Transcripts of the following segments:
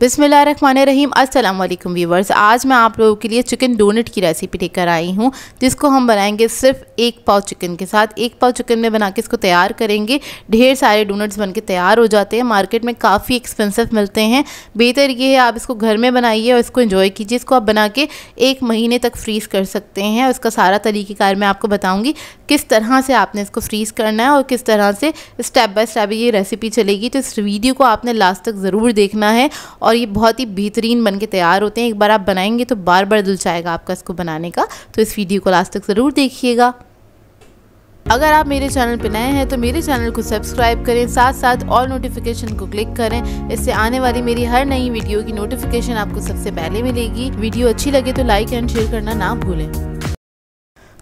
बिसमीम असलम व्यूवर्स आज मैं आप लोगों के लिए चिकन डोनट की रेसिपी लेकर आई हूँ जिसको हम बनाएंगे सिर्फ एक पाव चिकन के साथ एक पाव चिकन में बना के इसको तैयार करेंगे ढेर सारे डोनट्स बन के तैयार हो जाते हैं मार्केट में काफ़ी एक्सपेंसिव मिलते हैं बेहतर ये है आप इसको घर में बनाइए और इसको इन्जॉय कीजिए इसको आप बना के एक महीने तक फ्रीज़ कर सकते हैं उसका सारा तरीक़ेकार मैं आपको बताऊँगी किस तरह से आपने इसको फ्रीज़ करना है और किस तरह से स्टेप बाय स्टेप ये रेसिपी चलेगी तो इस वीडियो को आपने लास्ट तक ज़रूर देखना है और ये बहुत ही बेहतरीन बन के तैयार होते हैं एक बार आप बनाएंगे तो बार बार दिल चाहेगा आपका इसको बनाने का तो इस वीडियो को लास्ट तक ज़रूर देखिएगा अगर आप मेरे चैनल पर नए हैं तो मेरे चैनल को सब्सक्राइब करें साथ साथ ऑल नोटिफिकेशन को क्लिक करें इससे आने वाली मेरी हर नई वीडियो की नोटिफिकेशन आपको सबसे पहले मिलेगी वीडियो अच्छी लगे तो लाइक एंड शेयर करना ना भूलें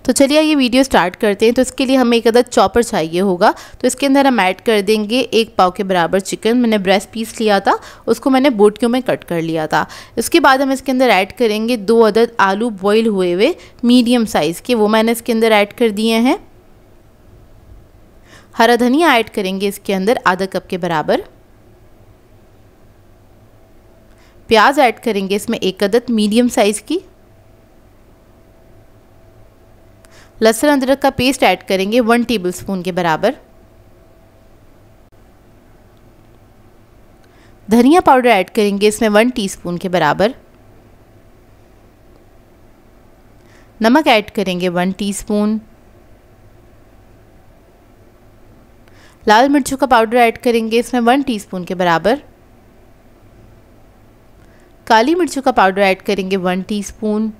तो चलिए ये वीडियो स्टार्ट करते हैं तो इसके लिए हमें एक अदद चॉपर चाहिए होगा तो इसके अंदर हम ऐड कर देंगे एक पाव के बराबर चिकन मैंने ब्रेस्ट पीस लिया था उसको मैंने बोटियों में कट कर लिया था उसके बाद हम इसके अंदर ऐड करेंगे दो अदद आलू बॉयल हुए हुए मीडियम साइज़ के वो मैंने इसके अंदर ऐड कर दिए हैं हरा धनिया ऐड करेंगे इसके अंदर आधा कप के बराबर प्याज ऐड करेंगे इसमें एक अदद मीडियम साइज़ की लहसुन अदरक का पेस्ट ऐड करेंगे वन टेबलस्पून के बराबर धनिया पाउडर ऐड करेंगे इसमें वन टीस्पून के बराबर नमक ऐड करेंगे वन टीस्पून लाल मिर्चों का पाउडर ऐड करेंगे इसमें वन टीस्पून के बराबर काली मिर्चों का पाउडर ऐड करेंगे one teaspoon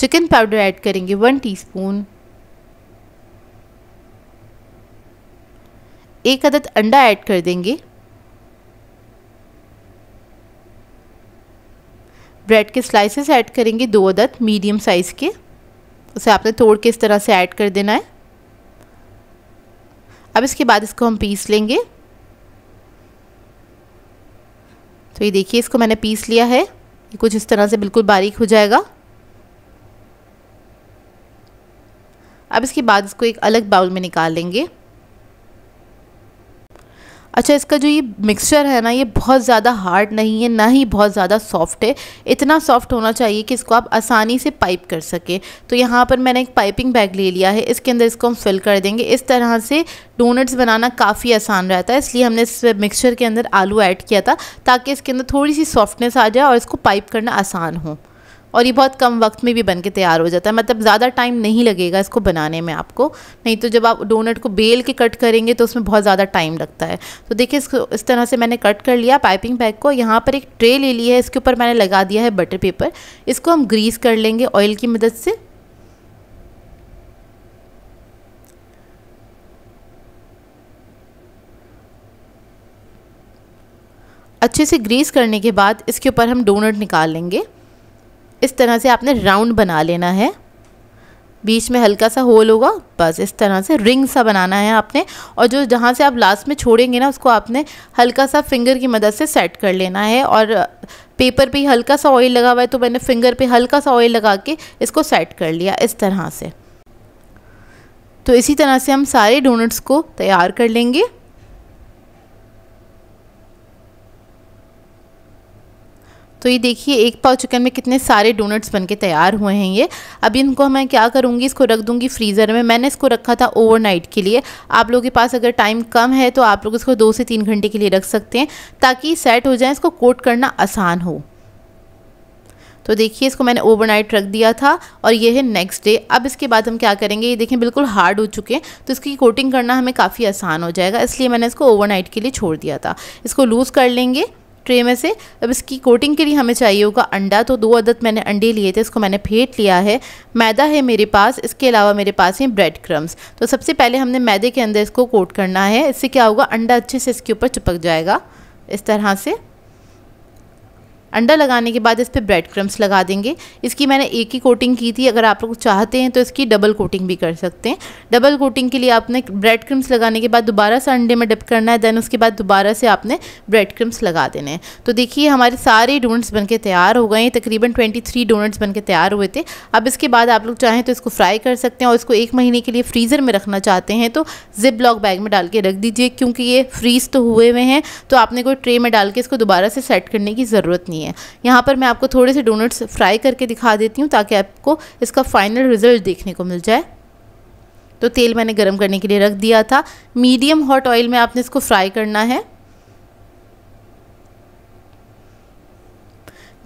chicken powder add करेंगे वन टीस्पून एक अदद अंडा ऐड कर देंगे ब्रेड के स्लाइसेस ऐड करेंगे दो अदद मीडियम साइज़ के उसे आपने तोड़ के इस तरह से ऐड कर देना है अब इसके बाद इसको हम पीस लेंगे तो ये देखिए इसको मैंने पीस लिया है ये कुछ इस तरह से बिल्कुल बारीक हो जाएगा अब इसके बाद इसको एक अलग बाउल में निकाल लेंगे अच्छा इसका जो ये मिक्सचर है ना ये बहुत ज़्यादा हार्ड नहीं है ना ही बहुत ज़्यादा सॉफ्ट है इतना सॉफ्ट होना चाहिए कि इसको आप आसानी से पाइप कर सकें तो यहाँ पर मैंने एक पाइपिंग बैग ले लिया है इसके अंदर इसको हम फिल कर देंगे इस तरह से डोनट्स बनाना काफ़ी आसान रहता है इसलिए हमने इस मिक्सचर के अंदर आलू ऐड किया था ताकि इसके अंदर थोड़ी सी सॉफ्टनेस आ जाए और इसको पाइप करना आसान हो और ये बहुत कम वक्त में भी बन के तैयार हो जाता है मतलब ज़्यादा टाइम नहीं लगेगा इसको बनाने में आपको नहीं तो जब आप डोनट को बेल के कट करेंगे तो उसमें बहुत ज़्यादा टाइम लगता है तो देखिए इसको इस तरह से मैंने कट कर लिया पाइपिंग बैग को यहाँ पर एक ट्रे ले ली है इसके ऊपर मैंने लगा दिया है बटर पेपर इसको हम ग्रीस कर लेंगे ऑयल की मदद से अच्छे से ग्रीस करने के बाद इसके ऊपर हम डोनट निकाल लेंगे इस तरह से आपने राउंड बना लेना है बीच में हल्का सा होल होगा बस इस तरह से रिंग सा बनाना है आपने और जो जहाँ से आप लास्ट में छोड़ेंगे ना उसको आपने हल्का सा फिंगर की मदद से सेट कर लेना है और पेपर पे हल्का सा ऑयल लगा हुआ है तो मैंने फिंगर पे हल्का सा ऑयल लगा के इसको सेट कर लिया इस तरह से तो इसी तरह से हम सारे डोनट्स को तैयार कर लेंगे तो ये देखिए एक पाव चिकन में कितने सारे डोनट्स बन के तैयार हुए हैं ये अब इनको मैं क्या करूँगी इसको रख दूँगी फ्रीज़र में मैंने इसको रखा था ओवरनाइट के लिए आप लोगों के पास अगर टाइम कम है तो आप लोग इसको दो से तीन घंटे के लिए रख सकते हैं ताकि सेट हो जाए इसको कोट करना आसान हो तो देखिए इसको मैंने ओवरनाइट रख दिया था और ये है नेक्स्ट डे अब इसके बाद हम क्या करेंगे ये देखें बिल्कुल हार्ड हो चुके हैं तो इसकी कोटिंग करना हमें काफ़ी आसान हो जाएगा इसलिए मैंने इसको ओवरनाइट के लिए छोड़ दिया था इसको लूज़ कर लेंगे ट्रे में से अब इसकी कोटिंग के लिए हमें चाहिए होगा अंडा तो दो अदद मैंने अंडे लिए थे इसको मैंने फेंट लिया है मैदा है मेरे पास इसके अलावा मेरे पास हैं ब्रेड क्रम्स तो सबसे पहले हमने मैदे के अंदर इसको कोट करना है इससे क्या होगा अंडा अच्छे से इसके ऊपर चिपक जाएगा इस तरह से अंडा लगाने के बाद इस पर ब्रेड क्रम्स लगा देंगे इसकी मैंने एक ही कोटिंग की थी अगर आप लोग चाहते हैं तो इसकी डबल कोटिंग भी कर सकते हैं डबल कोटिंग के लिए आपने ब्रेड क्रम्स लगाने के बाद दोबारा से अंडे में डिप करना है देन उसके बाद दोबारा से आपने ब्रेड क्रम्स लगा देने हैं तो देखिए हमारे सारे डोनट्स बन के तैयार हो गए हैं तकरीबन ट्वेंटी थ्री डोनट्स तैयार हुए थे अब इसके बाद आप लोग चाहें तो इसको फ्राई कर सकते हैं और इसको एक महीने के लिए फ्रीज़र में रखना चाहते हैं तो जिप लॉक बैग में डाल के रख दीजिए क्योंकि ये फ्रीज़ तो हुए हुए हैं तो आपने कोई ट्रे में डाल के इसको दोबारा से सेट करने की ज़रूरत नहीं करनी है यहाँ पर मैं आपको थोड़े से डोनट्स फ्राई करके दिखा देती हूँ ताकि आपको इसका फाइनल रिज़ल्ट देखने को मिल जाए तो तेल मैंने गर्म करने के लिए रख दिया था मीडियम हॉट ऑयल में आपने इसको फ्राई करना है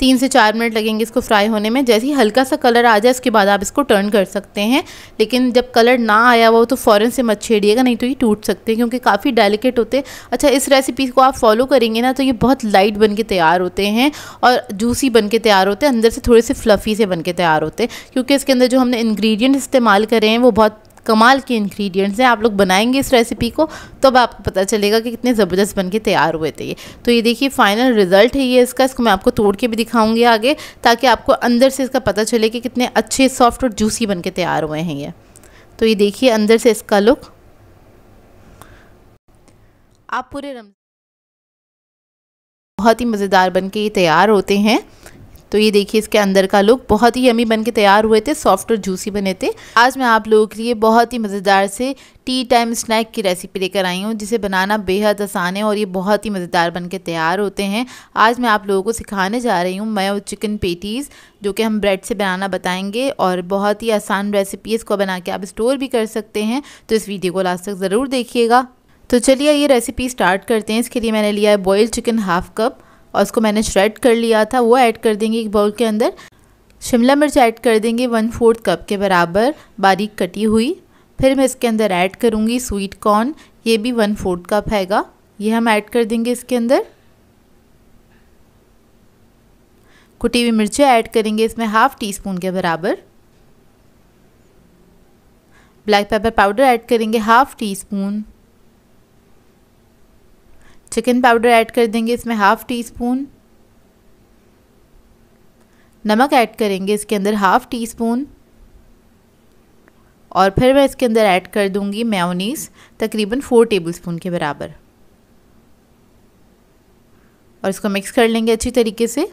तीन से चार मिनट लगेंगे इसको फ्राई होने में जैसे ही हल्का सा कलर आ जाए उसके बाद आप इसको टर्न कर सकते हैं लेकिन जब कलर ना आया हुआ तो फ़ौरन से मत छेड़िएगा नहीं तो ये टूट सकते हैं क्योंकि काफ़ी डेलिकेट होते हैं अच्छा इस रेसिपी को आप फॉलो करेंगे ना तो ये बहुत लाइट बन के तैयार होते हैं और जूसी बन के तैयार होते हैं अंदर से थोड़े से फ्लफ़ी से बन के तैयार होते हैं क्योंकि इसके अंदर जो हमने इन्ग्रीडियंट इस्तेमाल करे हैं वो बहुत कमाल के इंग्रेडिएंट्स हैं आप लोग बनाएंगे इस रेसिपी को तब आपको पता चलेगा कि कितने ज़बरदस्त बन के तैयार हुए थे ये तो ये देखिए फाइनल रिजल्ट है ये इसका इसको मैं आपको तोड़ के भी दिखाऊँगी आगे ताकि आपको अंदर से इसका पता चले कि कितने अच्छे सॉफ्ट और जूसी बन के तैयार हुए हैं ये तो ये देखिए अंदर से इसका लुक आप पूरे रमजान बहुत ही मज़ेदार बन के ये तैयार होते हैं तो ये देखिए इसके अंदर का लुक बहुत ही यमी बन के तैयार हुए थे सॉफ्ट और जूसी बने थे आज मैं आप लोगों के लिए बहुत ही मज़ेदार से टी टाइम स्नैक की रेसिपी लेकर आई हूँ जिसे बनाना बेहद आसान है और ये बहुत ही मज़ेदार बन के तैयार होते हैं आज मैं आप लोगों को सिखाने जा रही हूँ मैं और चिकन पेटीज़ जो कि हम ब्रेड से बनाना बताएंगे और बहुत ही आसान रेसिपी है इसको बना के आप स्टोर भी कर सकते हैं तो इस वीडियो को लास्ट तक ज़रूर देखिएगा तो चलिए ये रेसिपी स्टार्ट करते हैं इसके लिए मैंने लिया है बॉयल चिकन हाफ कप और उसको मैंने श्रेड कर लिया था वो ऐड कर देंगे एक बाउल के अंदर शिमला मिर्च ऐड कर देंगे वन फोर्थ कप के बराबर बारीक कटी हुई फिर मैं इसके अंदर ऐड करूँगी स्वीट कॉर्न ये भी वन फोर्थ कप हैगा ये हम ऐड कर देंगे इसके अंदर कुटी हुई मिर्चें ऐड करेंगे इसमें हाफ़ टी स्पून के बराबर ब्लैक पेपर पाउडर ऐड करेंगे half teaspoon chicken powder add कर देंगे इसमें हाफ़ टी स्पून नमक ऐड करेंगे इसके अंदर हाफ़ टी स्पून और फिर मैं इसके अंदर ऐड कर दूंगी मेयोनीज़ तकरीबन फ़ोर टेबलस्पून के बराबर और इसको मिक्स कर लेंगे अच्छी तरीके से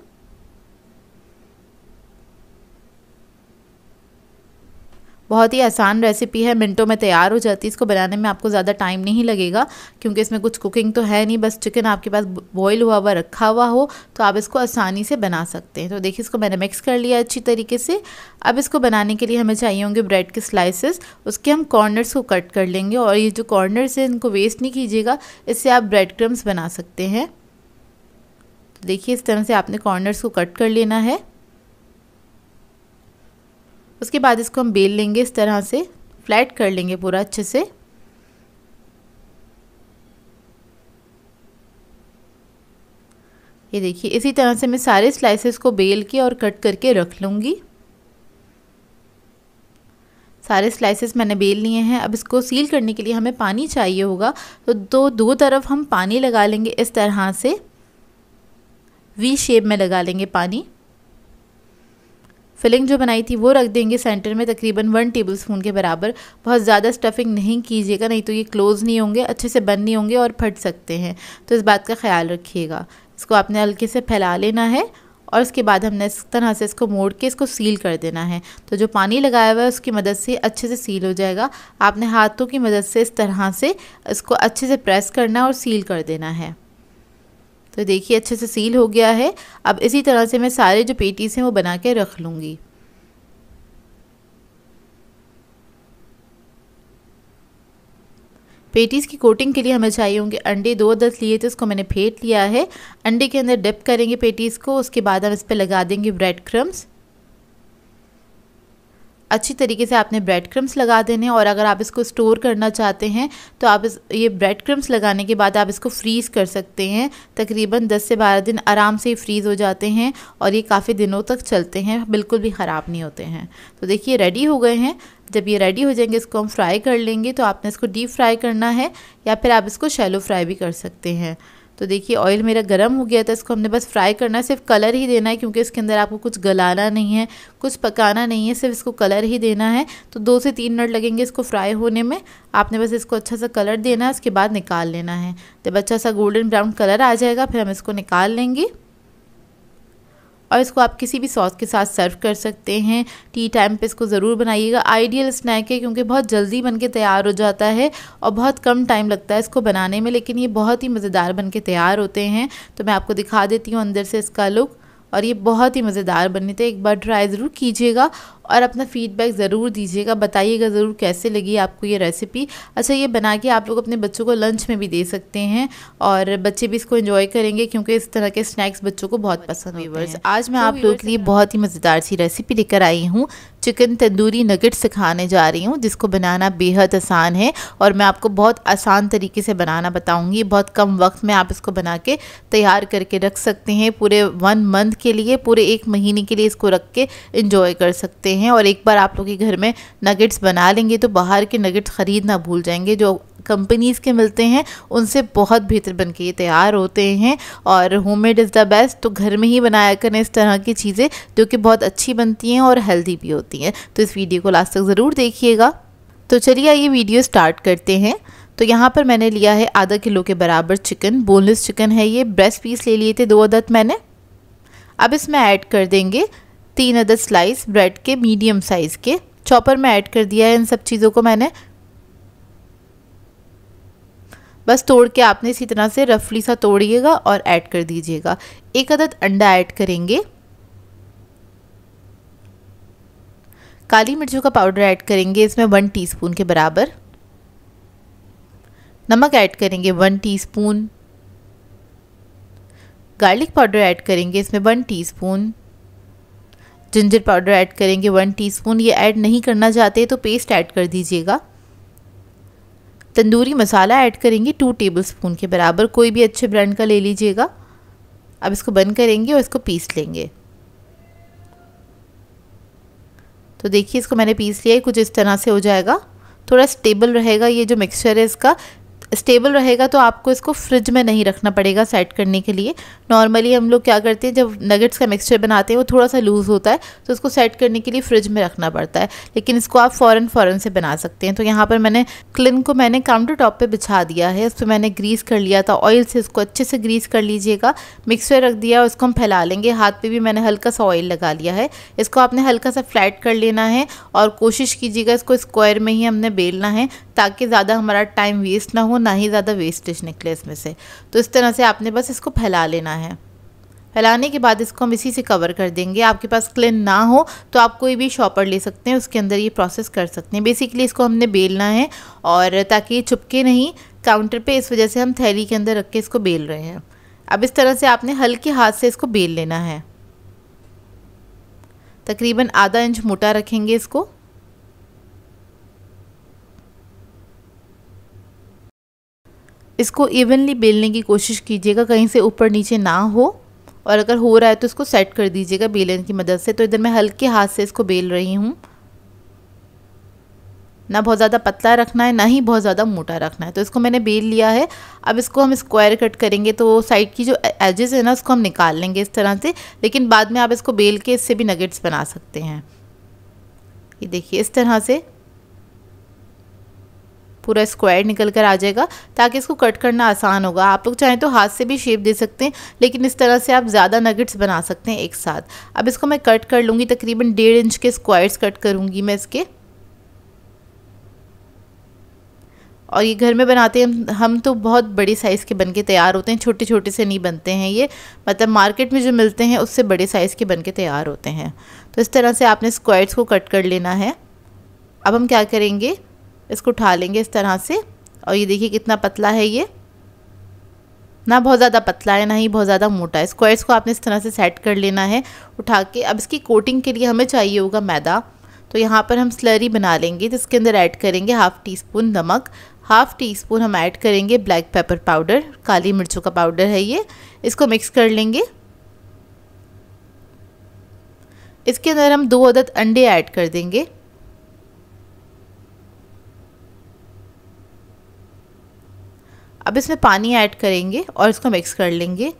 बहुत ही आसान रेसिपी है मिनटों में तैयार हो जाती है इसको बनाने में आपको ज़्यादा टाइम नहीं लगेगा क्योंकि इसमें कुछ कुकिंग तो है नहीं बस चिकन आपके पास बॉयल हुआ हुआ रखा हुआ हो तो आप इसको आसानी से बना सकते हैं तो देखिए इसको मैंने मिक्स कर लिया अच्छी तरीके से अब इसको बनाने के लिए हमें चाहिए होंगे ब्रेड के स्लाइसिस उसके हम कॉर्नर्स को कट कर लेंगे और ये जो कॉर्नर्स हैं इनको वेस्ट नहीं कीजिएगा इससे आप ब्रेड क्रम्स बना सकते हैं तो देखिए इस तरह से आपने कॉर्नर्स को कट कर लेना है उसके बाद इसको हम बेल लेंगे इस तरह से फ्लैट कर लेंगे पूरा अच्छे से ये देखिए इसी तरह से मैं सारे स्लाइसेस को बेल के और कट करके रख लूँगी सारे स्लाइसेस मैंने बेल लिए हैं अब इसको सील करने के लिए हमें पानी चाहिए होगा तो दो दो तरफ हम पानी लगा लेंगे इस तरह से वी शेप में लगा लेंगे पानी फिलिंग जो बनाई थी वो रख देंगे सेंटर में तकरीबन वन टेबल स्पून के बराबर बहुत ज़्यादा स्टफिंग नहीं कीजिएगा नहीं तो ये क्लोज़ नहीं होंगे अच्छे से बंद नहीं होंगे और फट सकते हैं तो इस बात का ख्याल रखिएगा इसको आपने हल्के से फैला लेना है और उसके बाद हमने इस तरह से इसको मोड़ के इसको सील कर देना है तो जो पानी लगाया हुआ है उसकी मदद से अच्छे से सील हो जाएगा आपने हाथों की मदद से इस तरह से इसको अच्छे से प्रेस करना और सील कर देना है तो देखिए अच्छे से सील हो गया है अब इसी तरह से मैं सारे जो पेटीज़ हैं वो बना के रख लूँगी पेटीज़ की कोटिंग के लिए हमें चाहिए होंगे अंडे दो दस लिए थे उसको मैंने फेंट लिया है अंडे के अंदर डिप करेंगे पेटीज़ को उसके बाद हम इस पर लगा देंगे ब्रेड क्रम्स अच्छी तरीके से आपने ब्रेड क्रम्स लगा देने और अगर आप इसको स्टोर करना चाहते हैं तो आप इस ये ब्रेड क्रम्स लगाने के बाद आप इसको फ्रीज़ कर सकते हैं तकरीबन 10 से 12 दिन आराम से फ्रीज़ हो जाते हैं और ये काफ़ी दिनों तक चलते हैं बिल्कुल भी ख़राब नहीं होते हैं तो देखिए रेडी हो गए हैं जब ये रेडी हो जाएंगे इसको हम फ्राई कर लेंगे तो आपने इसको डीप फ्राई करना है या फिर आप इसको शैलो फ्राई भी कर सकते हैं तो देखिए ऑयल मेरा गर्म हो गया था इसको हमने बस फ्राई करना है सिर्फ कलर ही देना है क्योंकि इसके अंदर आपको कुछ गलाना नहीं है कुछ पकाना नहीं है सिर्फ इसको कलर ही देना है तो दो से तीन मिनट लगेंगे इसको फ्राई होने में आपने बस इसको अच्छा सा कलर देना है उसके बाद निकाल लेना है जब अच्छा सा गोल्डन ब्राउन कलर आ जाएगा फिर हम इसको निकाल लेंगे और इसको आप किसी भी सॉस के साथ सर्व कर सकते हैं टी टाइम पे इसको ज़रूर बनाइएगा आइडियल स्नैक है क्योंकि बहुत जल्दी बन के तैयार हो जाता है और बहुत कम टाइम लगता है इसको बनाने में लेकिन ये बहुत ही मज़ेदार बन के तैयार होते हैं तो मैं आपको दिखा देती हूँ अंदर से इसका लुक और ये बहुत ही मज़ेदार बने थे एक बार ट्राई ज़रूर कीजिएगा और अपना फीडबैक ज़रूर दीजिएगा बताइएगा ज़रूर कैसे लगी आपको ये रेसिपी अच्छा ये बना के आप लोग अपने बच्चों को लंच में भी दे सकते हैं और बच्चे भी इसको इन्जॉय करेंगे क्योंकि इस तरह के स्नैक्स बच्चों को बहुत पसंद व्यूवर्स आज मैं आप लोगों के लिए बहुत ही मज़ेदार सी रेसिपी लेकर आई हूँ चिकन तंदूरी नगेट सिखाने जा रही हूँ जिसको बनाना बेहद आसान है और मैं आपको बहुत आसान तरीके से बनाना बताऊँगी बहुत कम वक्त में आप इसको बना के तैयार करके रख सकते हैं पूरे वन मंथ के लिए पूरे एक महीने के लिए इसको रख के इंजॉय कर सकते हैं हैं और एक बार आप लोग के घर में नगेट्स बना लेंगे तो बाहर के नगेट्स ख़रीदना भूल जाएंगे जो कंपनीज़ के मिलते हैं उनसे बहुत बेहतर बन के ये तैयार होते हैं और होममेड इज़ द बेस्ट तो घर में ही बनाया करें इस तरह की चीज़ें जो कि बहुत अच्छी बनती हैं और हेल्दी भी होती हैं तो इस वीडियो को लास्ट तक ज़रूर देखिएगा तो चलिए आइए वीडियो स्टार्ट करते हैं तो यहाँ पर मैंने लिया है आधा किलो के बराबर चिकन बोनलेस चिकन है ये ब्रेस्ट पीस ले लिए थे दो अदद मैंने अब इसमें ऐड कर देंगे तीन अदर स्लाइस ब्रेड के मीडियम साइज़ के चॉपर में ऐड कर दिया है इन सब चीज़ों को मैंने बस तोड़ के आपने इसी तरह से रफली सा तोड़िएगा और ऐड कर दीजिएगा एक अदद अंडा ऐड करेंगे काली मिर्चों का पाउडर ऐड करेंगे इसमें वन टीस्पून के बराबर नमक ऐड करेंगे one teaspoon garlic powder add करेंगे इसमें one teaspoon ginger powder add करेंगे वन टीस्पून ये ऐड नहीं करना चाहते तो पेस्ट ऐड कर दीजिएगा तंदूरी मसाला ऐड करेंगे टू टेबल स्पून के बराबर कोई भी अच्छे ब्रांड का ले लीजिएगा अब इसको बंद करेंगे और इसको पीस लेंगे तो देखिए इसको मैंने पीस लिया है कुछ इस तरह से हो जाएगा थोड़ा स्टेबल रहेगा ये जो मिक्सचर है इसका स्टेबल रहेगा तो आपको इसको फ्रिज में नहीं रखना पड़ेगा सेट करने के लिए नॉर्मली हम लोग क्या करते हैं जब नगेट्स का मिक्सचर बनाते हैं वो थोड़ा सा लूज़ होता है तो इसको सेट करने के लिए फ्रिज में रखना पड़ता है लेकिन इसको आप फ़ौरन फ़ौरन से बना सकते हैं तो यहाँ पर मैंने क्लिन को मैंने काउंटर टॉप पर बिछा दिया है इस पर मैंने ग्रीस कर लिया था ऑयल से इसको अच्छे से ग्रीस कर लीजिएगा मिक्सचर रख दिया और उसको हम फैला लेंगे हाथ पर भी मैंने हल्का सा ऑयल लगा लिया है इसको आपने हल्का सा फ्लैट कर लेना है और कोशिश कीजिएगा इसको स्क्वायर में ही हमने बेलना है ताकि ज़्यादा हमारा टाइम वेस्ट ना हो ना ही ज़्यादा वेस्टेज निकले इसमें से तो इस तरह से आपने बस इसको फैला लेना है फैलाने के बाद इसको हम इसी से कवर कर देंगे आपके पास क्लिन ना हो तो आप कोई भी शॉपर ले सकते हैं उसके अंदर ये प्रोसेस कर सकते हैं बेसिकली इसको हमने बेलना है और ताकि ये चुपके नहीं काउंटर पे इस वजह से हम थैली के अंदर रख के इसको बेल रहे हैं अब इस तरह से आपने हल्के हाथ से इसको बेल लेना है तकरीबन आधा इंच मोटा रखेंगे इसको इसको इवनली बेलने की कोशिश कीजिएगा कहीं से ऊपर नीचे ना हो और अगर हो रहा है तो इसको सेट कर दीजिएगा बेलन की मदद से तो इधर मैं हल्के हाथ से इसको बेल रही हूँ ना बहुत ज़्यादा पतला रखना है ना ही बहुत ज़्यादा मोटा रखना है तो इसको मैंने बेल लिया है अब इसको हम स्क्वायर कट करेंगे तो साइड की जो एजेस है ना उसको हम निकाल लेंगे इस तरह से लेकिन बाद में आप इसको बेल के इससे भी नगेट्स बना सकते हैं ये देखिए इस तरह से पूरा स्क्वायर निकल कर आ जाएगा ताकि इसको कट करना आसान होगा आप लोग चाहें तो हाथ से भी शेप दे सकते हैं लेकिन इस तरह से आप ज़्यादा नगेट्स बना सकते हैं एक साथ अब इसको मैं कट कर लूँगी तकरीबन डेढ़ इंच के स्क्वायर्स कट करूँगी मैं इसके और ये घर में बनाते हैं हम तो बहुत बड़े साइज़ के बन के तैयार होते हैं छोटे छोटे से नहीं बनते हैं ये मतलब मार्केट में जो मिलते हैं उससे बड़े साइज़ के बन के तैयार होते हैं तो इस तरह से आपने स्क्वायर्स को कट कर लेना है अब हम क्या करेंगे इसको उठा लेंगे इस तरह से और ये देखिए कितना पतला है ये ना बहुत ज़्यादा पतला है ना ही बहुत ज़्यादा मोटा है स्क्वायर्स को आपने इस तरह से सेट कर लेना है उठा के अब इसकी कोटिंग के लिए हमें चाहिए होगा मैदा तो यहाँ पर हम स्लरी बना लेंगे जिसके अंदर ऐड करेंगे हाफ़ टी स्पून नमक हाफ़ टी स्पून हम ऐड करेंगे ब्लैक पेपर पाउडर काली मिर्चों का पाउडर है ये इसको मिक्स कर लेंगे इसके अंदर हम दो अदद अंडे ऐड कर देंगे अब इसमें पानी ऐड करेंगे और इसको मिक्स कर लेंगे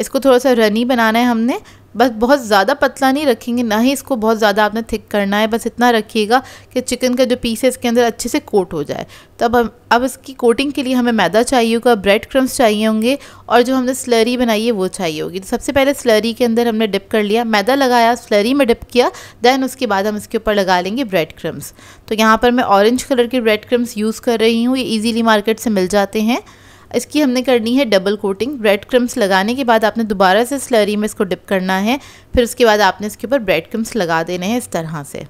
इसको थोड़ा सा रनी बनाना है हमने बस बहुत ज़्यादा पतला नहीं रखेंगे ना ही इसको बहुत ज़्यादा आपने थिक करना है बस इतना रखिएगा कि चिकन का जो पीस है इसके अंदर अच्छे से कोट हो जाए तब अब अब इसकी कोटिंग के लिए हमें मैदा चाहिए होगा ब्रेड क्रम्स चाहिए होंगे और जो हमने स्लरी बनाई है वो चाहिए होगी तो सबसे पहले स्लरी के अंदर हमने डिप कर लिया मैदा लगाया स्लरी में डिप किया दैन उसके बाद हम इसके ऊपर लगा लेंगे ब्रेड क्रम्स तो यहाँ पर मैं ऑरेंज कलर के ब्रेड क्रम्स यूज़ कर रही हूँ ये ईजीली मार्केट से मिल जाते हैं इसकी हमने करनी है डबल कोटिंग ब्रेड क्रम्स लगाने के बाद आपने दोबारा से स्लरी में इसको डिप करना है फिर उसके बाद आपने इसके ऊपर ब्रेड क्रम्स लगा देने हैं इस तरह से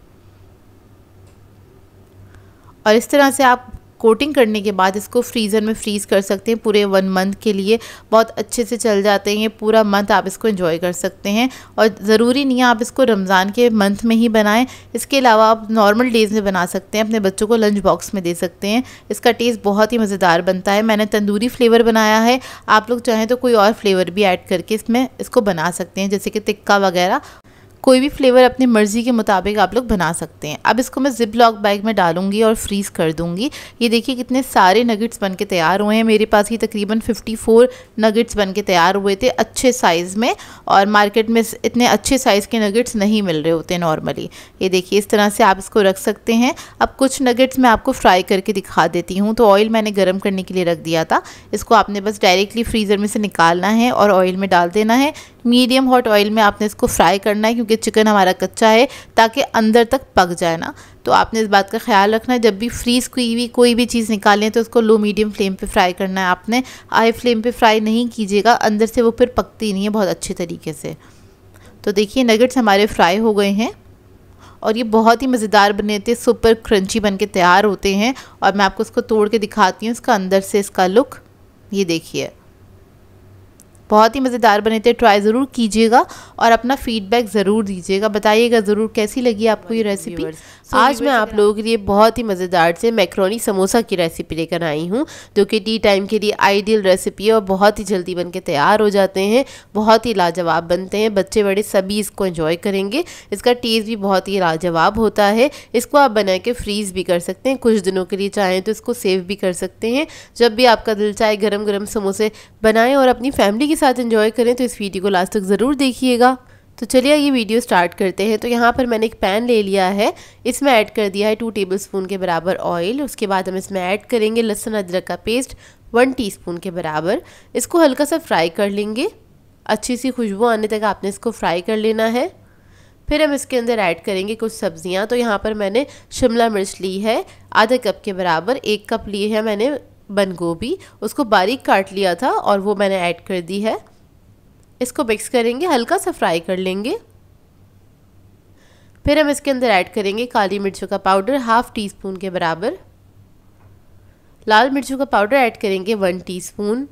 और इस तरह से आप कोटिंग करने के बाद इसको फ्रीज़र में फ्रीज़ कर सकते हैं पूरे वन मंथ के लिए बहुत अच्छे से चल जाते हैं ये पूरा मंथ आप इसको इन्जॉय कर सकते हैं और ज़रूरी नहीं है आप इसको रमज़ान के मंथ में ही बनाएं इसके अलावा आप नॉर्मल डेज़ में बना सकते हैं अपने बच्चों को लंच बॉक्स में दे सकते हैं इसका टेस्ट बहुत ही मज़ेदार बनता है मैंने तंदूरी फ्लेवर बनाया है आप लोग चाहें तो कोई और फ्लेवर भी ऐड करके इसमें इसको बना सकते हैं जैसे कि टिक्का वगैरह कोई भी फ्लेवर अपनी मर्ज़ी के मुताबिक आप लोग बना सकते हैं अब इसको मैं जिप लॉक बैग में डालूंगी और फ्रीज़ कर दूंगी ये देखिए कितने सारे नगेट्स बन के तैयार हुए हैं मेरे पास ही तकरीबन 54 नगेट्स बन के तैयार हुए थे अच्छे साइज़ में और मार्केट में इतने अच्छे साइज़ के नगेट्स नहीं मिल रहे होते नॉर्मली ये देखिए इस तरह से आप इसको रख सकते हैं अब कुछ नगेट्स मैं आपको फ्राई करके दिखा देती हूँ तो ऑयल मैंने गर्म करने के लिए रख दिया था इसको आपने बस डायरेक्टली फ्रीज़र में से निकालना है और ऑयल में डाल देना है मीडियम हॉट ऑयल में आपने इसको फ्राई करना है क्योंकि चिकन हमारा कच्चा है ताकि अंदर तक पक जाए ना तो आपने इस बात का ख्याल रखना है जब भी फ्रीज़ की हुई कोई भी चीज़ निकालें तो उसको लो मीडियम फ्लेम पे फ्राई करना है आपने हाई फ्लेम पे फ्राई नहीं कीजिएगा अंदर से वो फिर पकती नहीं है बहुत अच्छे तरीके से तो देखिए नगेट्स हमारे फ्राई हो गए हैं और ये बहुत ही मज़ेदार बने थे सुपर क्रंची बन के तैयार होते हैं और मैं आपको उसको तोड़ के दिखाती हूँ इसका अंदर से इसका लुक ये देखिए बहुत ही मज़ेदार बने थे ट्राई ज़रूर कीजिएगा और अपना फीडबैक ज़रूर दीजिएगा बताइएगा ज़रूर कैसी लगी आपको ये रेसिपी आज मैं आप लोगों के लिए बहुत ही मज़ेदार से मैक्रोनी समोसा की रेसिपी लेकर आई हूँ जो कि टी टाइम के लिए आइडियल रेसिपी है और बहुत ही जल्दी बन के तैयार हो जाते हैं बहुत ही लाजवाब बनते हैं बच्चे बड़े सभी इसको एंजॉय करेंगे इसका टेस्ट भी बहुत ही लाजवाब होता है इसको आप बना के फ्रीज़ भी कर सकते हैं कुछ दिनों के लिए चाहें तो इसको सेव भी कर सकते हैं जब भी आपका दिल चाहे गर्म गर्म समोसे बनाएँ और अपनी फैमिली के साथ इन्जॉय करें तो इस वीडियो को लास्ट तक ज़रूर देखिएगा तो चलिए ये वीडियो स्टार्ट करते हैं तो यहाँ पर मैंने एक पैन ले लिया है इसमें ऐड कर दिया है टू टेबलस्पून के बराबर ऑयल उसके बाद हम इसमें ऐड करेंगे लहसुन अदरक का पेस्ट वन टीस्पून के बराबर इसको हल्का सा फ्राई कर लेंगे अच्छी सी खुशबू आने तक आपने इसको फ्राई कर लेना है फिर हम इसके अंदर ऐड करेंगे कुछ सब्जियां तो यहाँ पर मैंने शिमला मिर्च ली है आधा कप के बराबर एक कप ली है मैंने बंद गोभी उसको बारीक काट लिया था और वो मैंने ऐड कर दी है इसको मिक्स करेंगे हल्का सा फ्राई कर लेंगे फिर हम इसके अंदर ऐड करेंगे काली मिर्चों का पाउडर हाफ़ टी स्पून के बराबर लाल मिर्चों का पाउडर ऐड करेंगे वन टी स्पून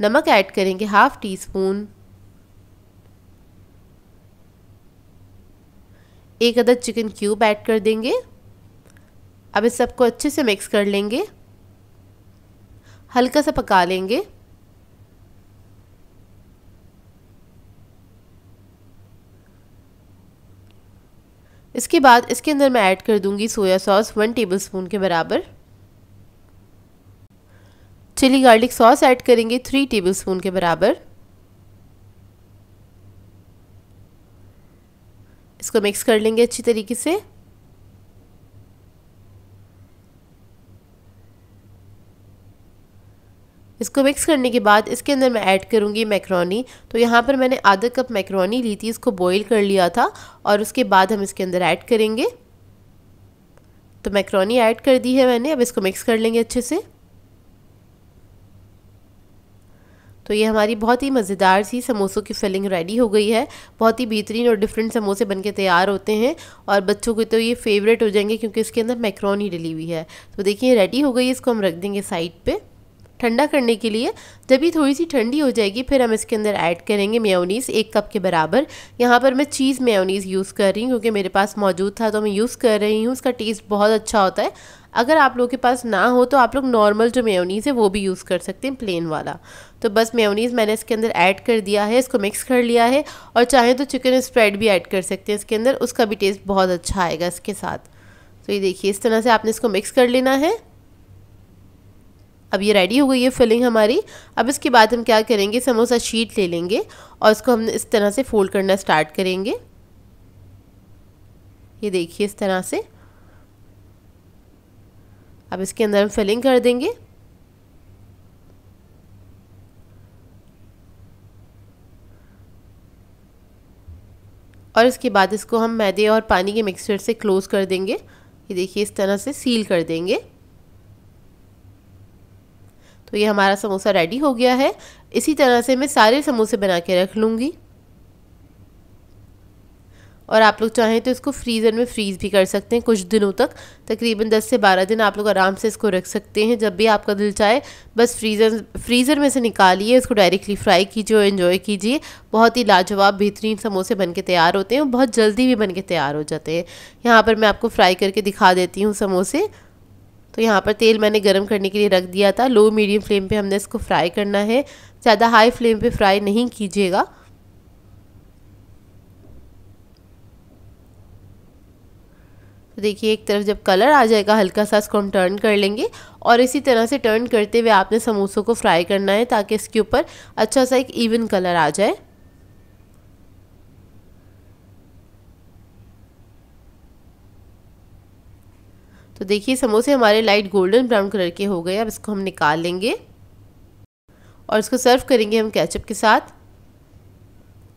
नमक ऐड करेंगे हाफ़ टी स्पून एक अदद चिकन क्यूब ऐड कर देंगे अब इस सबको अच्छे से मिक्स कर लेंगे हल्का सा पका लेंगे इसके बाद इसके अंदर मैं ऐड कर दूंगी सोया सॉस वन स्पून के बराबर चिली गार्लिक सॉस ऐड करेंगे थ्री स्पून के बराबर इसको मिक्स कर लेंगे अच्छी तरीके से इसको मिक्स करने के बाद इसके अंदर मैं ऐड करूँगी मैक्रोनी तो यहाँ पर मैंने आधा कप मैक्रोनी ली थी इसको बॉईल कर लिया था और उसके बाद हम इसके अंदर ऐड करेंगे तो मैक्रोनी ऐड कर दी है मैंने अब इसको मिक्स कर लेंगे अच्छे से तो ये हमारी बहुत ही मज़ेदार सी समोसों की फिलिंग रेडी हो गई है बहुत ही बेहतरीन और डिफरेंट समोसे बनके तैयार होते हैं और बच्चों के तो ये फेवरेट हो जाएंगे क्योंकि इसके अंदर मैक्रोनी डली हुई है तो देखिए रेडी हो गई इसको हम रख देंगे साइड पर ठंडा करने के लिए जब ये थोड़ी सी ठंडी हो जाएगी फिर हम इसके अंदर ऐड करेंगे मेयोनीज़ एक कप के बराबर यहाँ पर मैं चीज़ मेयोनीज़ यूज़ कर रही हूँ क्योंकि मेरे पास मौजूद था तो मैं यूज़ कर रही हूँ उसका टेस्ट बहुत अच्छा होता है अगर आप लोगों के पास ना हो तो आप लोग नॉर्मल जो मेयोनीज़ है वो भी यूज़ कर सकते हैं प्लेन वाला तो बस मेयोनीज़ मैंने इसके अंदर ऐड कर दिया है इसको मिक्स कर लिया है और चाहे तो चिकन स्प्रेड भी ऐड कर सकते हैं इसके अंदर उसका भी टेस्ट बहुत अच्छा आएगा इसके साथ तो ये देखिए इस तरह से आपने इसको मिक्स कर लेना है अब ये रेडी हो गई है फिलिंग हमारी अब इसके बाद हम क्या करेंगे समोसा शीट ले लेंगे और इसको हम इस तरह से फोल्ड करना स्टार्ट करेंगे ये देखिए इस तरह से अब इसके अंदर हम फिलिंग कर देंगे और इसके बाद इसको हम मैदे और पानी के मिक्सचर से क्लोज़ कर देंगे ये देखिए इस तरह से सील कर देंगे तो ये हमारा समोसा रेडी हो गया है इसी तरह से मैं सारे समोसे बना के रख लूँगी और आप लोग चाहें तो इसको फ्रीज़र में फ्रीज़ भी कर सकते हैं कुछ दिनों तक तकरीबन 10 से 12 दिन आप लोग आराम से इसको रख सकते हैं जब भी आपका दिल चाहे बस फ्रीज़र फ्रीज़र में से निकालिए इसको डायरेक्टली फ्राई कीजिए और इन्जॉय कीजिए बहुत ही लाजवाब बेहतरीन समोसे बन के तैयार होते हैं और बहुत जल्दी भी बन के तैयार हो जाते हैं यहाँ पर मैं आपको फ्राई करके दिखा देती हूँ समोसे तो यहाँ पर तेल मैंने गर्म करने के लिए रख दिया था लो मीडियम फ्लेम पे हमने इसको फ्राई करना है ज़्यादा हाई फ्लेम पे फ्राई नहीं कीजिएगा तो देखिए एक तरफ जब कलर आ जाएगा हल्का सा इसको हम टर्न कर लेंगे और इसी तरह से टर्न करते हुए आपने समोसों को फ्राई करना है ताकि इसके ऊपर अच्छा सा एक इवन कलर आ जाए तो देखिए समोसे हमारे लाइट गोल्डन ब्राउन कलर के हो गए अब इसको हम निकाल लेंगे और इसको सर्व करेंगे हम कैचअप के साथ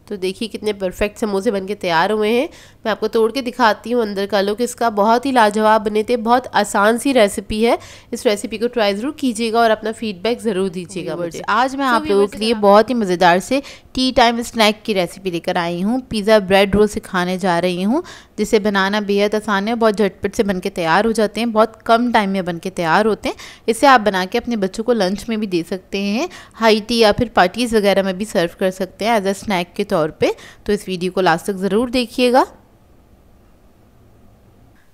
तो देखिए कितने परफेक्ट समोसे बनके तैयार हुए हैं मैं आपको तोड़ के दिखाती हूँ अंदर का लुक इसका बहुत ही लाजवाब बने थे बहुत आसान सी रेसिपी है इस रेसिपी को ट्राई ज़रूर कीजिएगा और अपना फीडबैक ज़रूर दीजिएगा मुझे आज मैं आप लोगों के लिए बहुत ही मज़ेदार से टी टाइम स्नैक की रेसिपी लेकर आई हूँ पिज़्ज़ा ब्रेड रोल सिखाने जा रही हूँ जिसे बनाना बेहद आसान है बहुत झटपट से बन के तैयार हो जाते हैं बहुत कम टाइम में बन के तैयार होते हैं इसे आप बना के अपने बच्चों को लंच में भी दे सकते हैं हाई टी या फिर पार्टीज़ वगैरह में भी सर्व कर सकते हैं एज अ स्नैक के तौर तौर पे तो इस वीडियो को लास्ट तक ज़रूर देखिएगा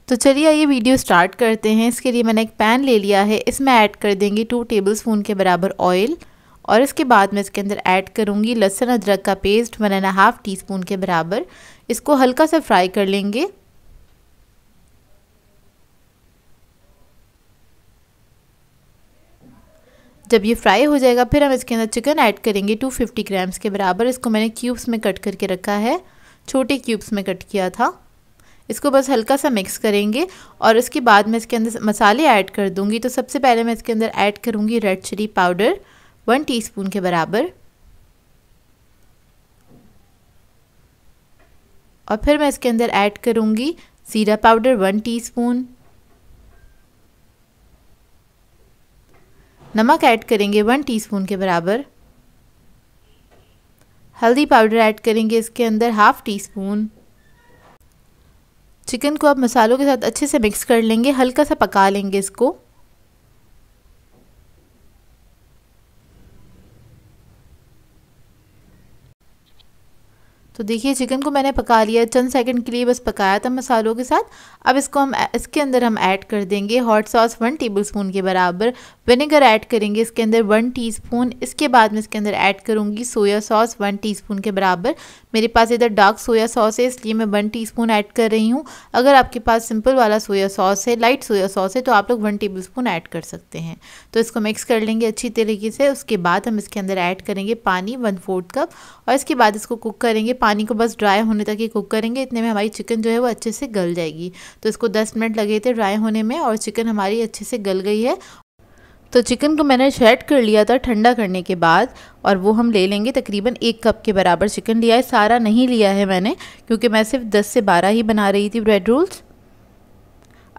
तो चलिए ये वीडियो स्टार्ट करते हैं इसके लिए मैंने एक पैन ले लिया है इसमें ऐड कर देंगे टू टेबल स्पून के बराबर ऑयल और इसके बाद मैं इसके अंदर ऐड करूँगी लहसुन अदरक का paste one and half teaspoon के बराबर इसको हल्का सा फ्राई कर लेंगे जब ये फ्राई हो जाएगा फिर हम इसके अंदर चिकन ऐड करेंगे 250 ग्राम्स के बराबर इसको मैंने क्यूब्स में कट करके रखा है छोटे क्यूब्स में कट किया था इसको बस हल्का सा मिक्स करेंगे और उसके बाद मैं इसके अंदर मसाले ऐड कर दूंगी तो सबसे पहले मैं इसके अंदर ऐड करूँगी red chilli powder one teaspoon के बराबर और फिर मैं इसके अंदर ऐड करूँगी जीरा पाउडर वन टीस्पून नमक ऐड करेंगे वन टीस्पून के बराबर हल्दी पाउडर ऐड करेंगे इसके अंदर हाफ़ टी स्पून चिकन को आप मसालों के साथ अच्छे से मिक्स कर लेंगे हल्का सा पका लेंगे इसको तो देखिए चिकन को मैंने पका लिया चंद सेकंड के लिए बस पकाया था मसालों के साथ अब इसको हम इसके अंदर हम ऐड कर देंगे हॉट सॉस वन टेबलस्पून के बराबर विनेगर ऐड करेंगे इसके अंदर वन टीस्पून इसके बाद मैं इसके अंदर ऐड करूँगी सोया सॉस वन टीस्पून के बराबर मेरे पास इधर डार्क सोया सॉस है इसलिए मैं वन टीस्पून ऐड कर रही हूँ अगर आपके पास सिंपल वाला सोया सॉस है लाइट सोया सॉस है तो आप लोग वन टेबल स्पून ऐड कर सकते हैं तो इसको मिक्स कर लेंगे अच्छी तरीके से उसके बाद हम इसके अंदर ऐड करेंगे पानी वन फोर्थ कप और इसके बाद इसको कुक करेंगे पानी को बस ड्राई होने तक ही कुक करेंगे इतने में हमारी चिकन जो है वो अच्छे से गल जाएगी तो इसको दस मिनट लगे थे ड्राई होने में और चिकन हमारी अच्छे से गल गई है तो चिकन को तो मैंने शेड कर लिया था ठंडा करने के बाद और वो हम ले लेंगे तकरीबन एक कप के बराबर चिकन लिया है सारा नहीं लिया है मैंने क्योंकि मैं सिर्फ दस से बारह ही बना रही थी ब्रेड रोल्स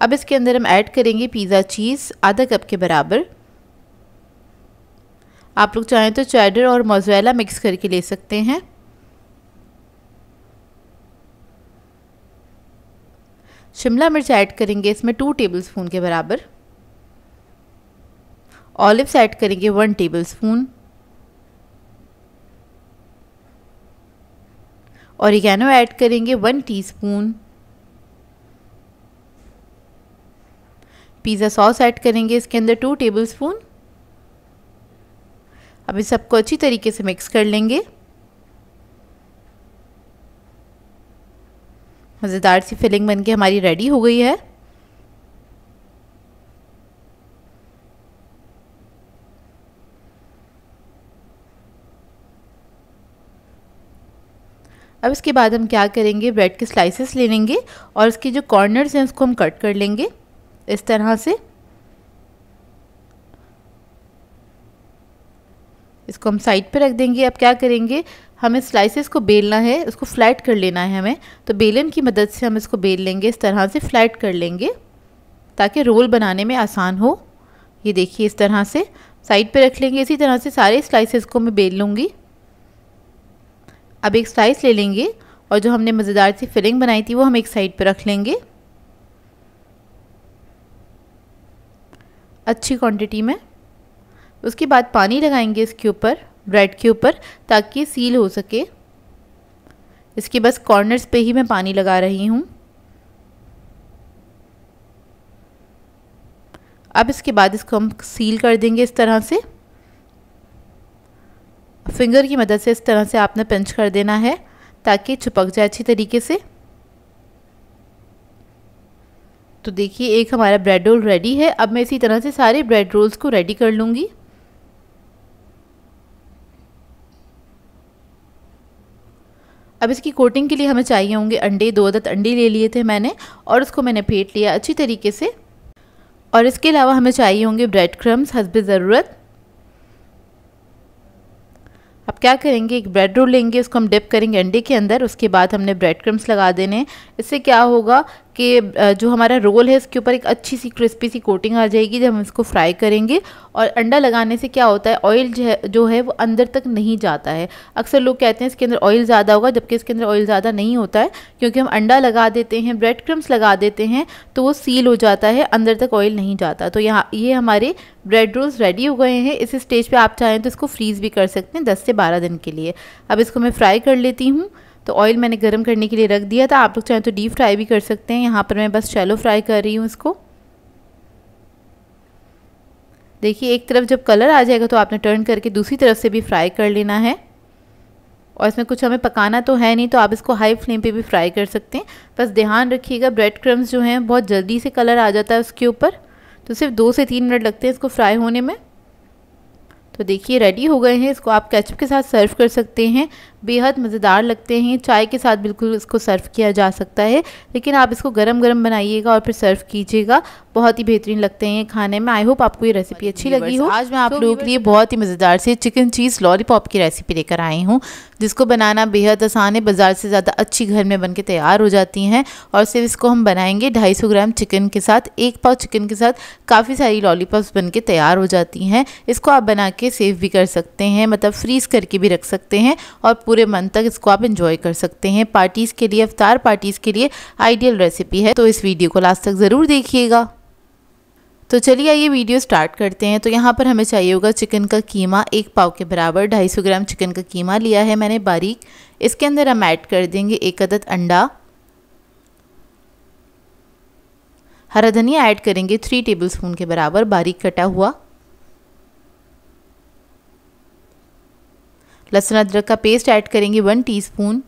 अब इसके अंदर हम ऐड करेंगे पिज़्ज़ा चीज़ आधा कप के बराबर आप लोग चाहें तो चैडर और मोजरेला मिक्स करके ले सकते हैं शिमला मिर्च ऐड करेंगे इसमें टू टेबल स्पून के बराबर ऑलिव्स ऐड करेंगे one tablespoon oregano add करेंगे one teaspoon pizza sauce add करेंगे इसके अंदर टू टेबल स्पून अब इस सबको अच्छी तरीके से मिक्स कर लेंगे मज़ेदार सी फिलिंग बनके हमारी रेडी हो गई है अब इसके बाद हम क्या करेंगे ब्रेड के स्लाइसेस ले लेंगे और इसके जो कॉर्नर्स हैं उसको हम कट कर लेंगे इस तरह से इसको हम साइड पर रख देंगे अब क्या करेंगे हमें स्लाइसेस को बेलना है उसको फ्लैट कर लेना है हमें तो बेलन की मदद से हम इसको बेल लेंगे इस तरह से फ्लैट कर लेंगे ताकि रोल बनाने में आसान हो ये देखिए इस तरह से साइड पे रख लेंगे इसी तरह से सारे स्लाइसेस को मैं बेल लूँगी अब एक स्लाइस ले लेंगे और जो हमने मज़ेदार सी फिलिंग बनाई थी वो हम एक साइड पर रख लेंगे अच्छी क्वांटिटी में उसके बाद पानी लगाएंगे इसके ऊपर ब्रेड के ऊपर ताकि सील हो सके इसके बस कॉर्नर्स पे ही मैं पानी लगा रही हूँ अब इसके बाद इसको हम सील कर देंगे इस तरह से फिंगर की मदद से इस तरह से आपने पंच कर देना है ताकि चिपक जाए अच्छी तरीके से तो देखिए एक हमारा ब्रेड रोल रेडी है अब मैं इसी तरह से सारे ब्रेड रोल्स को रेडी कर लूँगी अब इसकी कोटिंग के लिए हमें चाहिए होंगे अंडे दो अदद अंडे ले लिए थे मैंने और उसको मैंने फेंट लिया अच्छी तरीके से और इसके अलावा हमें चाहिए होंगे ब्रेड क्रम्स हसब ज़रूरत क्या करेंगे एक ब्रेड रोल लेंगे उसको हम डिप करेंगे अंडे के अंदर उसके बाद हमने ब्रेड क्रम्स लगा देने इससे क्या होगा कि जो हमारा रोल है उसके ऊपर एक अच्छी सी क्रिस्पी सी कोटिंग आ जाएगी जब हम इसको फ्राई करेंगे और अंडा लगाने से क्या होता है ऑयल जो है वो अंदर तक नहीं जाता है अक्सर लोग कहते हैं इसके अंदर ऑयल ज़्यादा होगा जबकि इसके अंदर ऑयल ज़्यादा नहीं होता है क्योंकि हम अंडा लगा देते हैं ब्रेड क्रम्स लगा देते हैं तो वो सील हो जाता है अंदर तक ऑयल नहीं जाता तो यहाँ ये हमारे ब्रेड रोल्स रेडी हो गए हैं इस स्टेज पर आप चाहें तो इसको फ्रीज़ भी कर सकते हैं दस से बारह दिन के लिए अब इसको मैं फ्राई कर लेती हूँ तो ऑयल मैंने गर्म करने के लिए रख दिया था आप लोग चाहें तो डीप फ्राई भी कर सकते हैं यहाँ पर मैं बस शैलो फ्राई कर रही हूँ इसको देखिए एक तरफ जब कलर आ जाएगा तो आपने टर्न करके दूसरी तरफ से भी फ्राई कर लेना है और इसमें कुछ हमें पकाना तो है नहीं तो आप इसको हाई फ्लेम पे भी फ्राई कर सकते हैं बस ध्यान रखिएगा ब्रेड क्रम्स जो हैं बहुत जल्दी से कलर आ जाता है उसके ऊपर तो सिर्फ दो से तीन मिनट लगते हैं इसको फ्राई होने में तो देखिए रेडी हो गए हैं इसको आप कैचअप के साथ सर्व कर सकते हैं बेहद मज़ेदार लगते हैं चाय के साथ बिल्कुल इसको सर्व किया जा सकता है लेकिन आप इसको गरम गरम बनाइएगा और फिर सर्व कीजिएगा बहुत ही बेहतरीन लगते हैं खाने में आई होप आपको ये रेसिपी अच्छी लगी हो आज मैं आप लोगों के लिए बहुत ही मज़ेदार से चिकन चीज़ लॉलीपॉप की रेसिपी लेकर आई हूँ जिसको बनाना बेहद आसान है बाज़ार से ज़्यादा अच्छी घर में बन तैयार हो जाती हैं और सिर्फ इसको हम बनाएंगे ढाई ग्राम चिकन के साथ एक पाव चिकन के साथ काफ़ी सारी लॉलीपॉप्स बन के तैयार हो जाती हैं इसको आप बना के सेव भी कर सकते हैं मतलब फ्रीज़ करके भी रख सकते हैं और पूरे मंथ तक इसको आप इंजॉय कर सकते हैं पार्टीज़ के लिए अवतार पार्टीज़ के लिए आइडियल रेसिपी है तो इस वीडियो को लास्ट तक ज़रूर देखिएगा तो चलिए आइए वीडियो स्टार्ट करते हैं तो यहाँ पर हमें चाहिए होगा चिकन का कीमा एक पाव के बराबर 250 ग्राम चिकन का कीमा लिया है मैंने बारीक इसके अंदर हम ऐड कर देंगे एक अदद अंडा हरा धनिया ऐड करेंगे थ्री टेबलस्पून के बराबर बारीक कटा हुआ लहसुन अदरक का पेस्ट ऐड करेंगे वन टीस्पून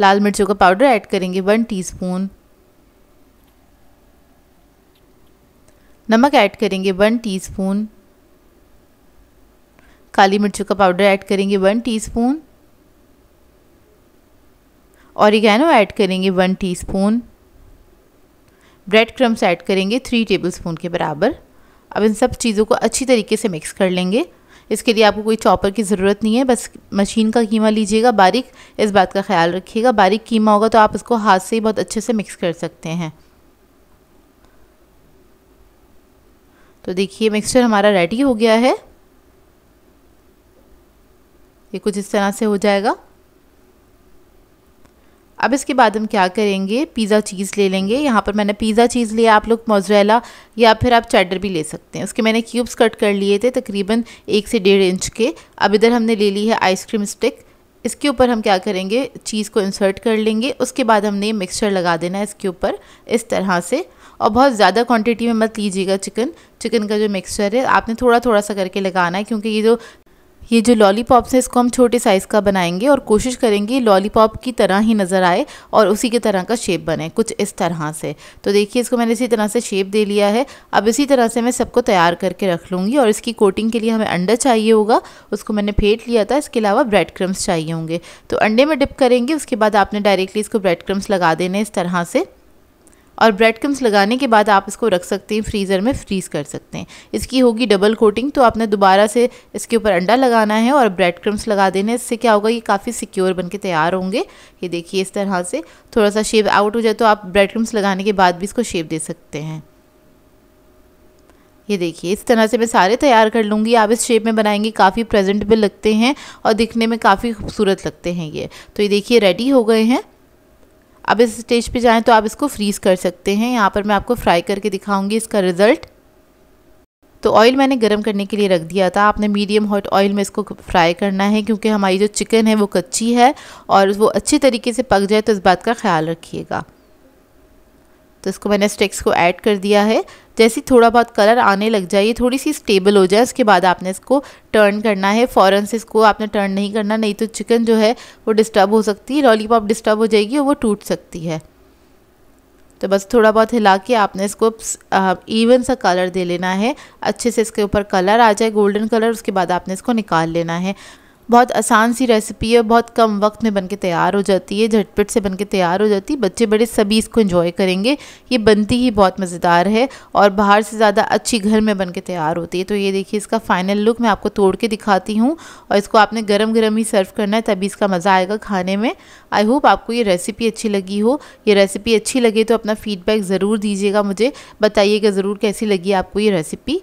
लाल मिर्चों का पाउडर ऐड करेंगे वन टीस्पून नमक ऐड करेंगे वन टीस्पून काली मिर्चों का पाउडर ऐड करेंगे वन टीस्पून औरिगैनो ऐड करेंगे one teaspoon bread crumbs add करेंगे थ्री टेबलस्पून के बराबर अब इन सब चीज़ों को अच्छी तरीके से मिक्स कर लेंगे इसके लिए आपको कोई चॉपर की ज़रूरत नहीं है बस मशीन का कीमा लीजिएगा बारीक इस बात का ख्याल रखिएगा बारीक कीमा होगा तो आप इसको हाथ से ही बहुत अच्छे से मिक्स कर सकते हैं तो देखिए मिक्सचर हमारा रेडी हो गया है ये कुछ इस तरह से हो जाएगा अब इसके बाद हम क्या करेंगे पिज़्ज़ा चीज़ ले लेंगे यहाँ पर मैंने पिज़्ज़ा चीज़ लिया आप लोग मोजरेला या फिर आप चैडर भी ले सकते हैं उसके मैंने क्यूब्स कट कर लिए थे तकरीबन एक से डेढ़ इंच के अब इधर हमने ले ली है आइसक्रीम स्टिक इसके ऊपर हम क्या करेंगे चीज़ को इंसर्ट कर लेंगे उसके बाद हमने मिक्सचर लगा देना है इसके ऊपर इस तरह से और बहुत ज़्यादा क्वांटिटी में मत लीजिएगा चिकन चिकन का जो मिक्सचर है आपने थोड़ा थोड़ा सा करके लगाना है क्योंकि ये जो ये जो लॉलीपॉप्स हैं इसको हम छोटे साइज़ का बनाएंगे और कोशिश करेंगे लॉलीपॉप की तरह ही नज़र आए और उसी की तरह का शेप बने कुछ इस तरह से तो देखिए इसको मैंने इसी तरह से शेप दे लिया है अब इसी तरह से मैं सबको तैयार करके रख लूँगी और इसकी कोटिंग के लिए हमें अंडा चाहिए होगा उसको मैंने फेंट लिया था इसके अलावा ब्रेड क्रम्स चाहिए होंगे तो अंडे में डिप करेंगे उसके बाद आपने डायरेक्टली इसको ब्रेड क्रम्स लगा देने इस तरह से और ब्रेड क्रम्स लगाने के बाद आप इसको रख सकते हैं फ्रीज़र में फ्रीज़ कर सकते हैं इसकी होगी डबल कोटिंग तो आपने दोबारा से इसके ऊपर अंडा लगाना है और ब्रेड क्रम्स लगा देने इससे क्या होगा ये काफ़ी सिक्योर बन के तैयार होंगे ये देखिए इस तरह से थोड़ा सा शेप आउट हो जाए तो आप ब्रेड क्रम्स लगाने के बाद भी इसको शेप दे सकते हैं ये देखिए इस तरह से मैं सारे तैयार कर लूँगी आप इस शेप में बनाएंगे काफ़ी प्रेजेंटेबल लगते हैं और दिखने में काफ़ी खूबसूरत लगते हैं ये तो ये देखिए रेडी हो गए हैं अब इस स्टेज पे जाएँ तो आप इसको फ्रीज़ कर सकते हैं यहाँ पर मैं आपको फ्राई करके दिखाऊँगी इसका रिज़ल्ट तो ऑयल मैंने गर्म करने के लिए रख दिया था आपने मीडियम हॉट ऑयल में इसको फ्राई करना है क्योंकि हमारी जो चिकन है वो कच्ची है और वो अच्छी तरीके से पक जाए तो इस बात का ख्याल रखिएगा तो इसको मैंने स्टिक्स को ऐड कर दिया है जैसे थोड़ा बहुत कलर आने लग जाए ये थोड़ी सी स्टेबल हो जाए उसके बाद आपने इसको टर्न करना है फ़ौरन से इसको आपने टर्न नहीं करना नहीं तो चिकन जो है वो डिस्टर्ब हो सकती है लॉलीपॉप डिस्टर्ब हो जाएगी और वो टूट सकती है तो बस थोड़ा बहुत हिला के आपने इसको इवन सा कलर दे लेना है अच्छे से इसके ऊपर कलर आ जाए गोल्डन कलर उसके बाद आपने इसको निकाल लेना है बहुत आसान सी रेसिपी है बहुत कम वक्त में बन के तैयार हो जाती है झटपट से बन के तैयार हो जाती है बच्चे बड़े सभी इसको एंजॉय करेंगे ये बनती ही बहुत मज़ेदार है और बाहर से ज़्यादा अच्छी घर में बन के तैयार होती है तो ये देखिए इसका फाइनल लुक मैं आपको तोड़ के दिखाती हूँ और इसको आपने गर्म गर्म ही सर्व करना है तभी इसका मज़ा आएगा खाने में आई होप आपको ये रेसिपी अच्छी लगी हो ये रेसिपी अच्छी लगे तो अपना फीडबैक ज़रूर दीजिएगा मुझे बताइएगा ज़रूर कैसी लगी आपको ये रेसिपी